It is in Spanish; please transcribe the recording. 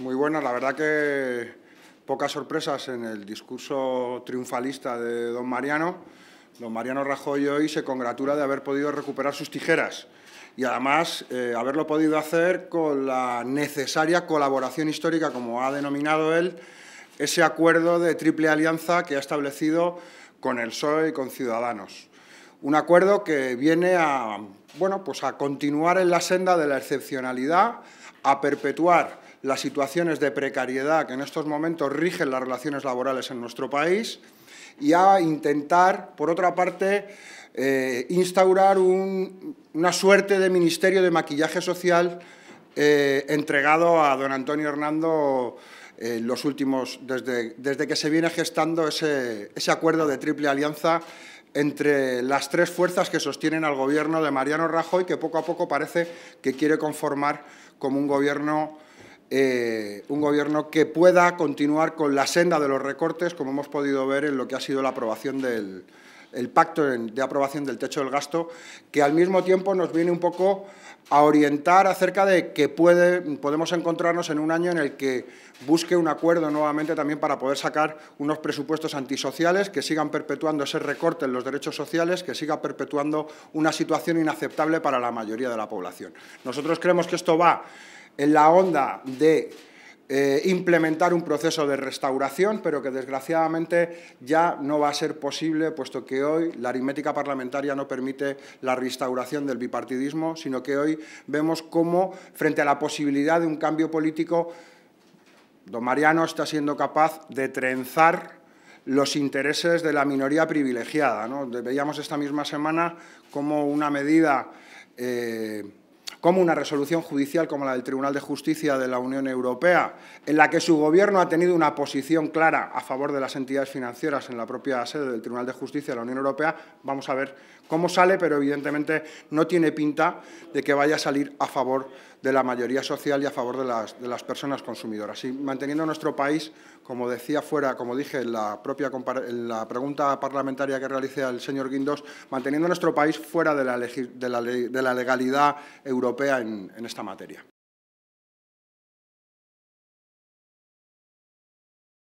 Muy buena, la verdad que pocas sorpresas en el discurso triunfalista de don Mariano. Don Mariano Rajoy hoy se congratula de haber podido recuperar sus tijeras y además eh, haberlo podido hacer con la necesaria colaboración histórica, como ha denominado él, ese acuerdo de triple alianza que ha establecido con el PSOE y con Ciudadanos. Un acuerdo que viene a, bueno, pues a continuar en la senda de la excepcionalidad, a perpetuar las situaciones de precariedad que en estos momentos rigen las relaciones laborales en nuestro país y a intentar, por otra parte, eh, instaurar una suerte de ministerio de maquillaje social eh, entregado a don Antonio Hernando eh, los últimos, desde, desde, que se viene gestando ese, ese acuerdo de triple alianza entre las tres fuerzas que sostienen al gobierno de Mariano Rajoy, que poco a poco parece que quiere conformar como un gobierno eh, un gobierno que pueda continuar con la senda de los recortes, como hemos podido ver en lo que ha sido la aprobación del el pacto de aprobación del techo del gasto, que al mismo tiempo nos viene un poco a orientar acerca de que puede, podemos encontrarnos en un año en el que busque un acuerdo nuevamente también para poder sacar unos presupuestos antisociales que sigan perpetuando ese recorte en los derechos sociales, que siga perpetuando una situación inaceptable para la mayoría de la población. Nosotros creemos que esto va en la onda de eh, implementar un proceso de restauración, pero que desgraciadamente ya no va a ser posible, puesto que hoy la aritmética parlamentaria no permite la restauración del bipartidismo, sino que hoy vemos cómo, frente a la posibilidad de un cambio político, don Mariano está siendo capaz de trenzar los intereses de la minoría privilegiada. Veíamos esta misma semana cómo una medida... Eh, como una resolución judicial como la del Tribunal de Justicia de la Unión Europea, en la que su Gobierno ha tenido una posición clara a favor de las entidades financieras en la propia sede del Tribunal de Justicia de la Unión Europea, vamos a ver cómo sale, pero evidentemente no tiene pinta de que vaya a salir a favor de la mayoría social y a favor de las, de las personas consumidoras. Y manteniendo nuestro país, como decía fuera, como dije en la propia la pregunta parlamentaria que realicé al señor Guindos, manteniendo nuestro país fuera de la, de la, de la legalidad europea en esta materia.